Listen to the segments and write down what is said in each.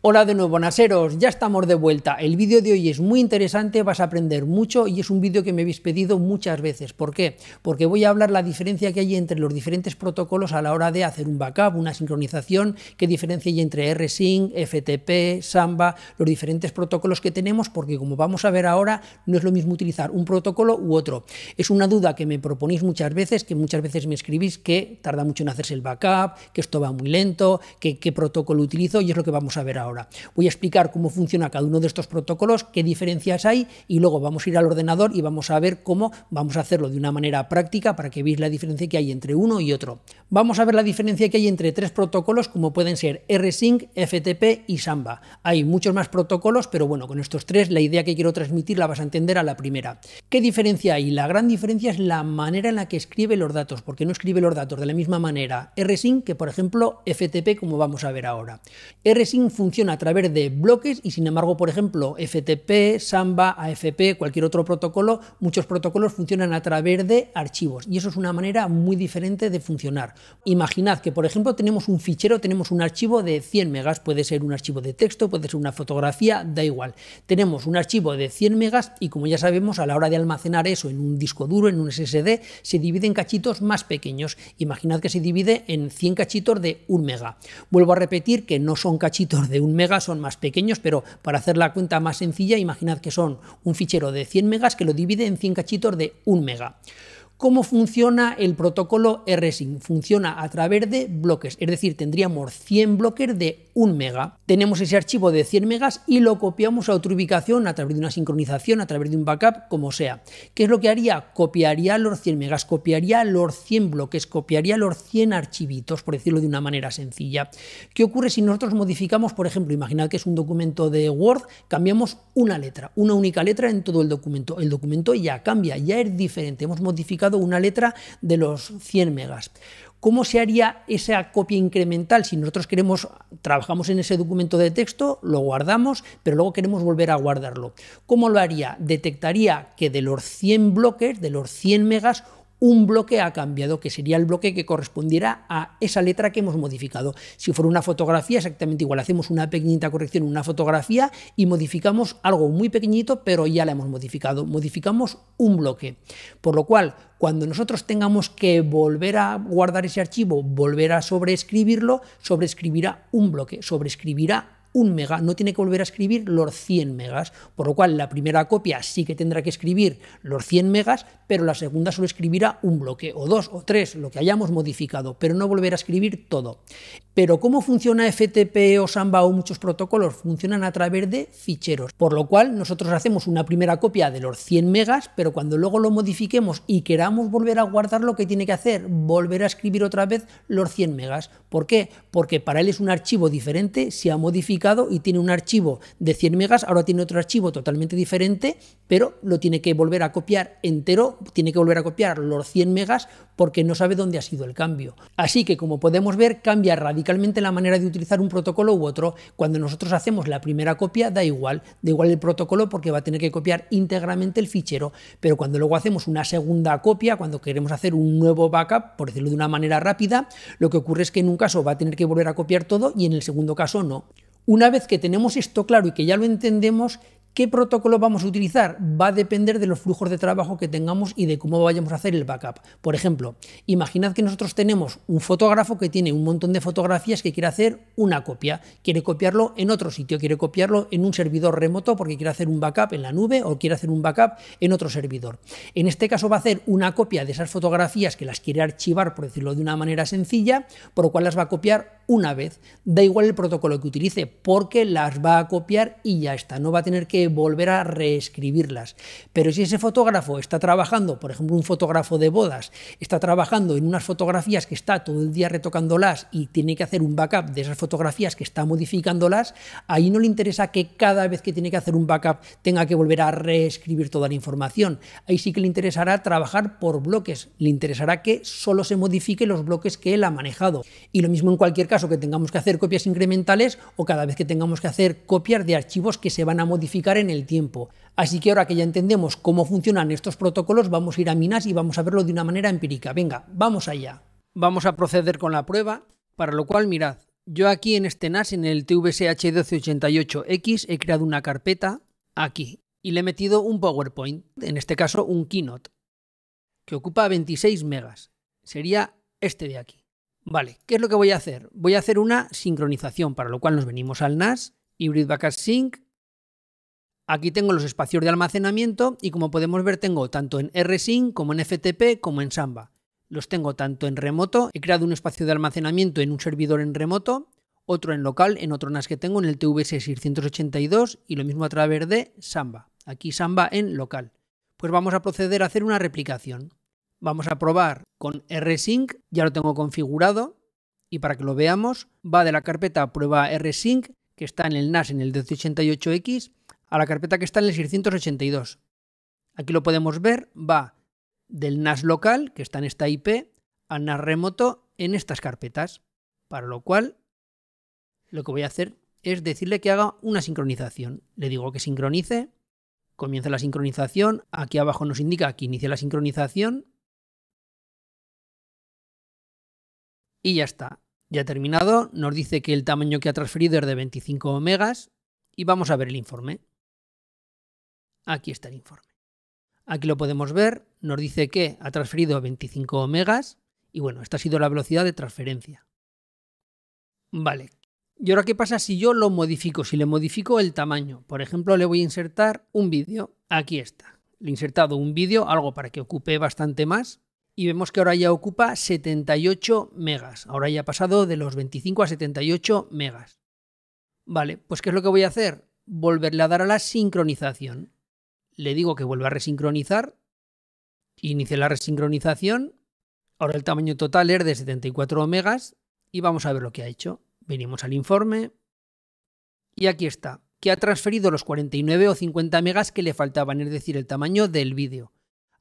Hola de nuevo naseros, ya estamos de vuelta. El vídeo de hoy es muy interesante, vas a aprender mucho y es un vídeo que me habéis pedido muchas veces. ¿Por qué? Porque voy a hablar la diferencia que hay entre los diferentes protocolos a la hora de hacer un backup, una sincronización, qué diferencia hay entre rsync, FTP, Samba, los diferentes protocolos que tenemos, porque como vamos a ver ahora, no es lo mismo utilizar un protocolo u otro. Es una duda que me proponéis muchas veces, que muchas veces me escribís que tarda mucho en hacerse el backup, que esto va muy lento, que qué protocolo utilizo y es lo que vamos a ver ahora ahora. Voy a explicar cómo funciona cada uno de estos protocolos, qué diferencias hay y luego vamos a ir al ordenador y vamos a ver cómo vamos a hacerlo de una manera práctica para que veáis la diferencia que hay entre uno y otro. Vamos a ver la diferencia que hay entre tres protocolos como pueden ser RSync, FTP y Samba. Hay muchos más protocolos, pero bueno, con estos tres la idea que quiero transmitir la vas a entender a la primera. ¿Qué diferencia hay? La gran diferencia es la manera en la que escribe los datos, porque no escribe los datos de la misma manera RSync que por ejemplo FTP como vamos a ver ahora. RSync funciona a través de bloques y sin embargo, por ejemplo, FTP, Samba, AFP, cualquier otro protocolo, muchos protocolos funcionan a través de archivos y eso es una manera muy diferente de funcionar. Imaginad que, por ejemplo, tenemos un fichero, tenemos un archivo de 100 megas, puede ser un archivo de texto, puede ser una fotografía, da igual. Tenemos un archivo de 100 megas y como ya sabemos, a la hora de almacenar eso en un disco duro, en un SSD, se divide en cachitos más pequeños. Imaginad que se divide en 100 cachitos de 1 mega. Vuelvo a repetir que no son cachitos de 1 mega, son más pequeños, pero para hacer la cuenta más sencilla, imaginad que son un fichero de 100 megas que lo divide en 100 cachitos de 1 mega. ¿Cómo funciona el protocolo rsync? Funciona a través de bloques, es decir, tendríamos 100 bloques de un mega, tenemos ese archivo de 100 megas y lo copiamos a otra ubicación a través de una sincronización, a través de un backup, como sea. ¿Qué es lo que haría? Copiaría los 100 megas, copiaría los 100 bloques, copiaría los 100 archivitos, por decirlo de una manera sencilla. ¿Qué ocurre si nosotros modificamos, por ejemplo, imaginad que es un documento de Word, cambiamos una letra, una única letra en todo el documento. El documento ya cambia, ya es diferente. Hemos modificado una letra de los 100 megas. ¿Cómo se haría esa copia incremental? Si nosotros queremos, trabajamos en ese documento de texto, lo guardamos, pero luego queremos volver a guardarlo. ¿Cómo lo haría? Detectaría que de los 100 bloques, de los 100 megas, un bloque ha cambiado, que sería el bloque que correspondiera a esa letra que hemos modificado. Si fuera una fotografía, exactamente igual, hacemos una pequeñita corrección en una fotografía y modificamos algo muy pequeñito, pero ya la hemos modificado, modificamos un bloque. Por lo cual, cuando nosotros tengamos que volver a guardar ese archivo, volver a sobreescribirlo, sobreescribirá un bloque, sobreescribirá un mega, no tiene que volver a escribir los 100 megas, por lo cual la primera copia sí que tendrá que escribir los 100 megas, pero la segunda solo escribirá un bloque, o dos, o tres, lo que hayamos modificado, pero no volver a escribir todo. Pero ¿cómo funciona FTP o Samba o muchos protocolos? Funcionan a través de ficheros, por lo cual nosotros hacemos una primera copia de los 100 megas, pero cuando luego lo modifiquemos y queramos volver a guardar lo que tiene que hacer, volver a escribir otra vez los 100 megas. ¿Por qué? Porque para él es un archivo diferente, se ha modificado y tiene un archivo de 100 megas, ahora tiene otro archivo totalmente diferente, pero lo tiene que volver a copiar entero, tiene que volver a copiar los 100 megas porque no sabe dónde ha sido el cambio. Así que como podemos ver, cambia radicalmente la manera de utilizar un protocolo u otro. Cuando nosotros hacemos la primera copia, da igual, da igual el protocolo porque va a tener que copiar íntegramente el fichero, pero cuando luego hacemos una segunda copia, cuando queremos hacer un nuevo backup, por decirlo de una manera rápida, lo que ocurre es que en un caso va a tener que volver a copiar todo y en el segundo caso no. Una vez que tenemos esto claro y que ya lo entendemos, ¿Qué protocolo vamos a utilizar? Va a depender de los flujos de trabajo que tengamos y de cómo vayamos a hacer el backup. Por ejemplo, imaginad que nosotros tenemos un fotógrafo que tiene un montón de fotografías que quiere hacer una copia. Quiere copiarlo en otro sitio, quiere copiarlo en un servidor remoto porque quiere hacer un backup en la nube o quiere hacer un backup en otro servidor. En este caso va a hacer una copia de esas fotografías que las quiere archivar, por decirlo de una manera sencilla, por lo cual las va a copiar una vez. Da igual el protocolo que utilice porque las va a copiar y ya está. No va a tener que volver a reescribirlas. Pero si ese fotógrafo está trabajando, por ejemplo, un fotógrafo de bodas, está trabajando en unas fotografías que está todo el día retocándolas y tiene que hacer un backup de esas fotografías que está modificándolas, ahí no le interesa que cada vez que tiene que hacer un backup tenga que volver a reescribir toda la información. Ahí sí que le interesará trabajar por bloques, le interesará que solo se modifique los bloques que él ha manejado. Y lo mismo en cualquier caso que tengamos que hacer copias incrementales o cada vez que tengamos que hacer copias de archivos que se van a modificar en el tiempo. Así que ahora que ya entendemos cómo funcionan estos protocolos, vamos a ir a Minas y vamos a verlo de una manera empírica. Venga, vamos allá. Vamos a proceder con la prueba, para lo cual mirad, yo aquí en este NAS, en el TVSH1288X, he creado una carpeta aquí y le he metido un PowerPoint, en este caso un Keynote, que ocupa 26 megas. Sería este de aquí. Vale, ¿qué es lo que voy a hacer? Voy a hacer una sincronización, para lo cual nos venimos al NAS, Hybrid Backup Sync, Aquí tengo los espacios de almacenamiento y como podemos ver tengo tanto en RSync como en FTP como en Samba. Los tengo tanto en remoto, he creado un espacio de almacenamiento en un servidor en remoto, otro en local, en otro NAS que tengo en el TVS682 y lo mismo a través de Samba. Aquí Samba en local. Pues vamos a proceder a hacer una replicación. Vamos a probar con RSync, ya lo tengo configurado y para que lo veamos va de la carpeta prueba RSync que está en el NAS en el 288 x a la carpeta que está en el 682. Aquí lo podemos ver, va del NAS local, que está en esta IP, al NAS remoto en estas carpetas. Para lo cual, lo que voy a hacer es decirle que haga una sincronización. Le digo que sincronice, comienza la sincronización, aquí abajo nos indica que inicia la sincronización y ya está. Ya terminado, nos dice que el tamaño que ha transferido es de 25 megas y vamos a ver el informe. Aquí está el informe. Aquí lo podemos ver, nos dice que ha transferido 25 megas y bueno, esta ha sido la velocidad de transferencia. Vale. ¿Y ahora qué pasa si yo lo modifico? Si le modifico el tamaño, por ejemplo, le voy a insertar un vídeo. Aquí está. Le he insertado un vídeo, algo para que ocupe bastante más. Y vemos que ahora ya ocupa 78 megas. Ahora ya ha pasado de los 25 a 78 megas. Vale, pues ¿qué es lo que voy a hacer? Volverle a dar a la sincronización le digo que vuelva a resincronizar, inicie la resincronización, ahora el tamaño total es de 74 megas y vamos a ver lo que ha hecho. Venimos al informe y aquí está, que ha transferido los 49 o 50 megas que le faltaban, es decir, el tamaño del vídeo.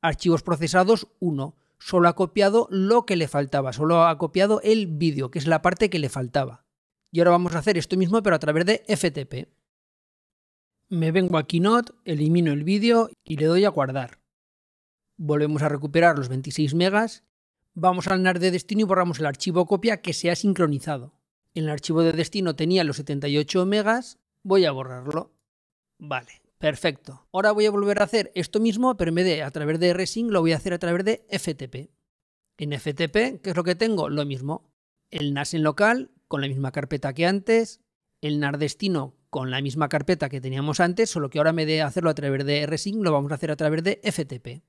Archivos procesados 1, solo ha copiado lo que le faltaba, solo ha copiado el vídeo, que es la parte que le faltaba. Y ahora vamos a hacer esto mismo pero a través de FTP. Me vengo a Keynote, elimino el vídeo y le doy a guardar. Volvemos a recuperar los 26 megas, vamos al NAR de destino y borramos el archivo copia que se ha sincronizado. En el archivo de destino tenía los 78 megas, voy a borrarlo. Vale, perfecto. Ahora voy a volver a hacer esto mismo, pero en vez de a través de Resync lo voy a hacer a través de FTP. En FTP, ¿qué es lo que tengo? Lo mismo. El NAS en local, con la misma carpeta que antes, el NAR destino con la misma carpeta que teníamos antes, solo que ahora me de hacerlo a través de rsync, lo vamos a hacer a través de FTP.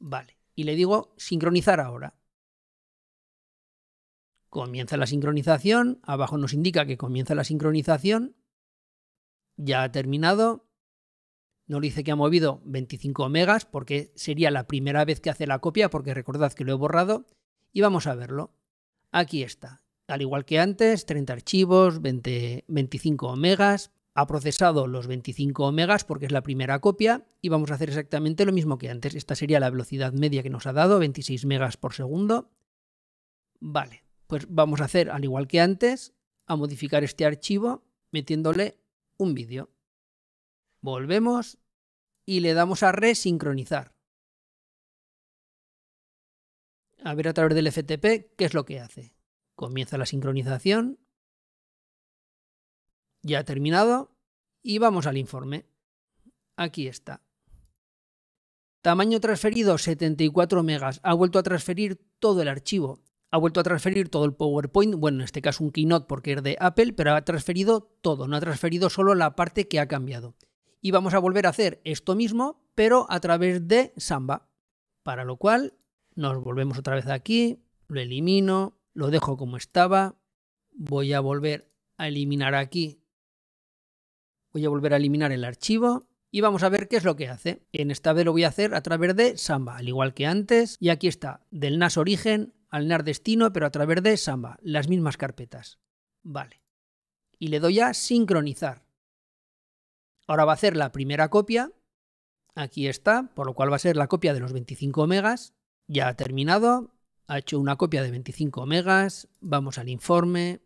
Vale, y le digo sincronizar ahora. Comienza la sincronización, abajo nos indica que comienza la sincronización, ya ha terminado, nos dice que ha movido 25 megas porque sería la primera vez que hace la copia, porque recordad que lo he borrado, y vamos a verlo. Aquí está, al igual que antes, 30 archivos, 25 omegas. Ha procesado los 25 omegas porque es la primera copia y vamos a hacer exactamente lo mismo que antes. Esta sería la velocidad media que nos ha dado, 26 megas por segundo. Vale, pues vamos a hacer al igual que antes, a modificar este archivo metiéndole un vídeo. Volvemos y le damos a resincronizar. A ver a través del FTP qué es lo que hace comienza la sincronización. Ya ha terminado y vamos al informe. Aquí está. Tamaño transferido 74 megas. Ha vuelto a transferir todo el archivo. Ha vuelto a transferir todo el PowerPoint, bueno, en este caso un keynote porque es de Apple, pero ha transferido todo, no ha transferido solo la parte que ha cambiado. Y vamos a volver a hacer esto mismo, pero a través de Samba. Para lo cual nos volvemos otra vez aquí, lo elimino, lo dejo como estaba, voy a volver a eliminar aquí, voy a volver a eliminar el archivo y vamos a ver qué es lo que hace. En esta vez lo voy a hacer a través de Samba, al igual que antes, y aquí está, del NAS origen al NAS destino, pero a través de Samba, las mismas carpetas. Vale. Y le doy a sincronizar. Ahora va a hacer la primera copia. Aquí está, por lo cual va a ser la copia de los 25 megas. Ya ha terminado, ha hecho una copia de 25 megas, vamos al informe,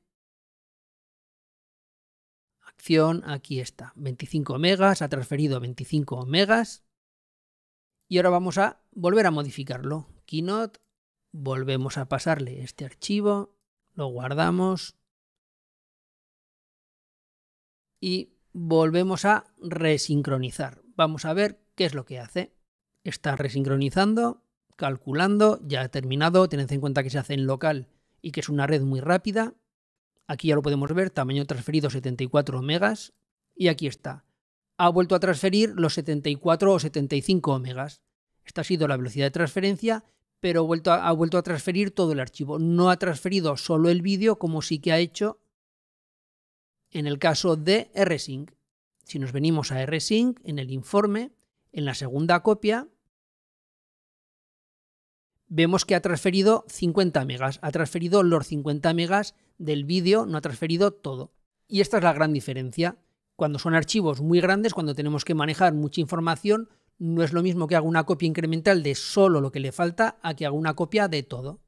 acción, aquí está, 25 megas, ha transferido 25 megas y ahora vamos a volver a modificarlo. Keynote, volvemos a pasarle este archivo, lo guardamos y volvemos a resincronizar. Vamos a ver qué es lo que hace. Está resincronizando calculando, ya ha terminado, tened en cuenta que se hace en local y que es una red muy rápida. Aquí ya lo podemos ver, tamaño transferido 74 megas y aquí está. Ha vuelto a transferir los 74 o 75 omegas. Esta ha sido la velocidad de transferencia, pero ha vuelto a transferir todo el archivo. No ha transferido solo el vídeo como sí que ha hecho en el caso de RSync. Si nos venimos a RSync en el informe, en la segunda copia vemos que ha transferido 50 megas, ha transferido los 50 megas del vídeo, no ha transferido todo. Y esta es la gran diferencia. Cuando son archivos muy grandes, cuando tenemos que manejar mucha información, no es lo mismo que haga una copia incremental de solo lo que le falta a que haga una copia de todo.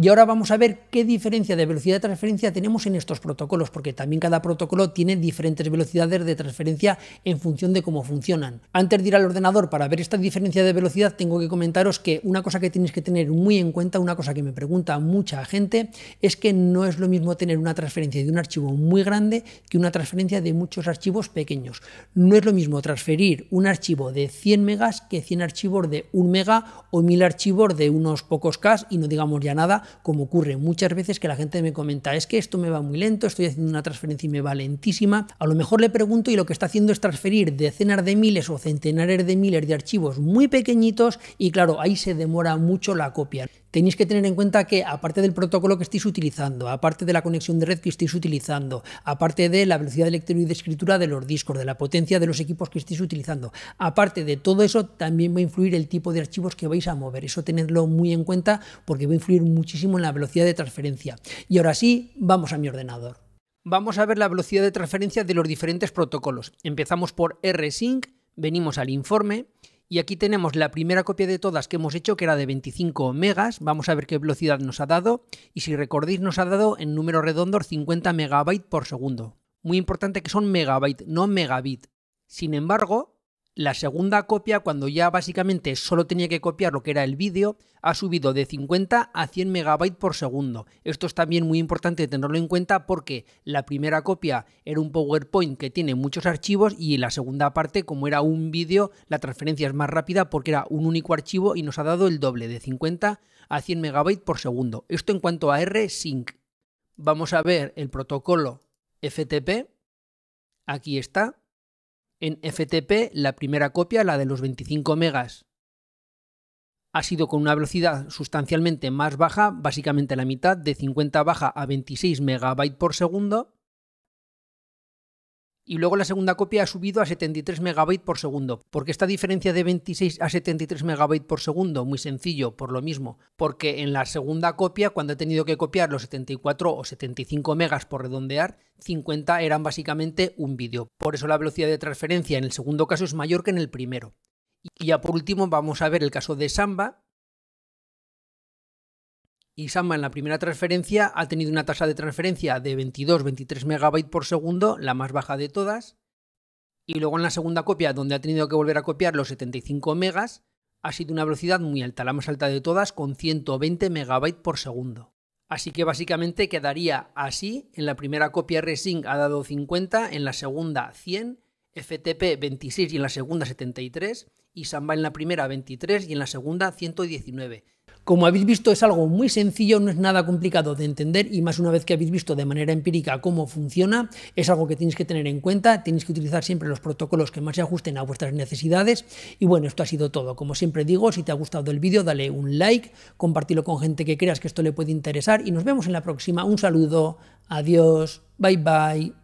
Y ahora vamos a ver qué diferencia de velocidad de transferencia tenemos en estos protocolos, porque también cada protocolo tiene diferentes velocidades de transferencia en función de cómo funcionan. Antes de ir al ordenador para ver esta diferencia de velocidad, tengo que comentaros que una cosa que tenéis que tener muy en cuenta, una cosa que me pregunta mucha gente, es que no es lo mismo tener una transferencia de un archivo muy grande que una transferencia de muchos archivos pequeños. No es lo mismo transferir un archivo de 100 megas que 100 archivos de 1 mega o 1000 archivos de unos pocos K y no digamos ya nada como ocurre muchas veces que la gente me comenta, es que esto me va muy lento, estoy haciendo una transferencia y me va lentísima. A lo mejor le pregunto y lo que está haciendo es transferir decenas de miles o centenares de miles de archivos muy pequeñitos y claro, ahí se demora mucho la copia tenéis que tener en cuenta que aparte del protocolo que estéis utilizando, aparte de la conexión de red que estéis utilizando, aparte de la velocidad de lectura y de escritura de los discos, de la potencia de los equipos que estéis utilizando, aparte de todo eso también va a influir el tipo de archivos que vais a mover. Eso tenedlo muy en cuenta porque va a influir muchísimo en la velocidad de transferencia. Y ahora sí, vamos a mi ordenador. Vamos a ver la velocidad de transferencia de los diferentes protocolos. Empezamos por RSync, venimos al informe y aquí tenemos la primera copia de todas que hemos hecho, que era de 25 megas. Vamos a ver qué velocidad nos ha dado. Y si recordéis, nos ha dado en número redondo 50 megabytes por segundo. Muy importante que son megabytes, no megabit. Sin embargo, la segunda copia, cuando ya básicamente solo tenía que copiar lo que era el vídeo, ha subido de 50 a 100 megabytes por segundo. Esto es también muy importante tenerlo en cuenta porque la primera copia era un PowerPoint que tiene muchos archivos y la segunda parte, como era un vídeo, la transferencia es más rápida porque era un único archivo y nos ha dado el doble, de 50 a 100 megabytes por segundo. Esto en cuanto a R-Sync. Vamos a ver el protocolo FTP. Aquí está. En FTP, la primera copia, la de los 25 megas, ha sido con una velocidad sustancialmente más baja, básicamente la mitad, de 50 baja a 26 megabytes por segundo, y luego la segunda copia ha subido a 73 MB por segundo. ¿Por qué esta diferencia de 26 a 73 MB por segundo? Muy sencillo, por lo mismo, porque en la segunda copia, cuando he tenido que copiar los 74 o 75 megas por redondear, 50 eran básicamente un vídeo. Por eso la velocidad de transferencia en el segundo caso es mayor que en el primero. Y ya por último vamos a ver el caso de Samba, y Samba en la primera transferencia ha tenido una tasa de transferencia de 22-23 MB por segundo, la más baja de todas. Y luego en la segunda copia, donde ha tenido que volver a copiar los 75 megas, ha sido una velocidad muy alta, la más alta de todas, con 120 MB por segundo. Así que básicamente quedaría así, en la primera copia Resync ha dado 50, en la segunda 100, FTP 26 y en la segunda 73, y Samba en la primera 23 y en la segunda 119. Como habéis visto, es algo muy sencillo, no es nada complicado de entender y más una vez que habéis visto de manera empírica cómo funciona, es algo que tienes que tener en cuenta, tienes que utilizar siempre los protocolos que más se ajusten a vuestras necesidades y bueno, esto ha sido todo. Como siempre digo, si te ha gustado el vídeo, dale un like, compartirlo con gente que creas que esto le puede interesar y nos vemos en la próxima. Un saludo, adiós, bye bye.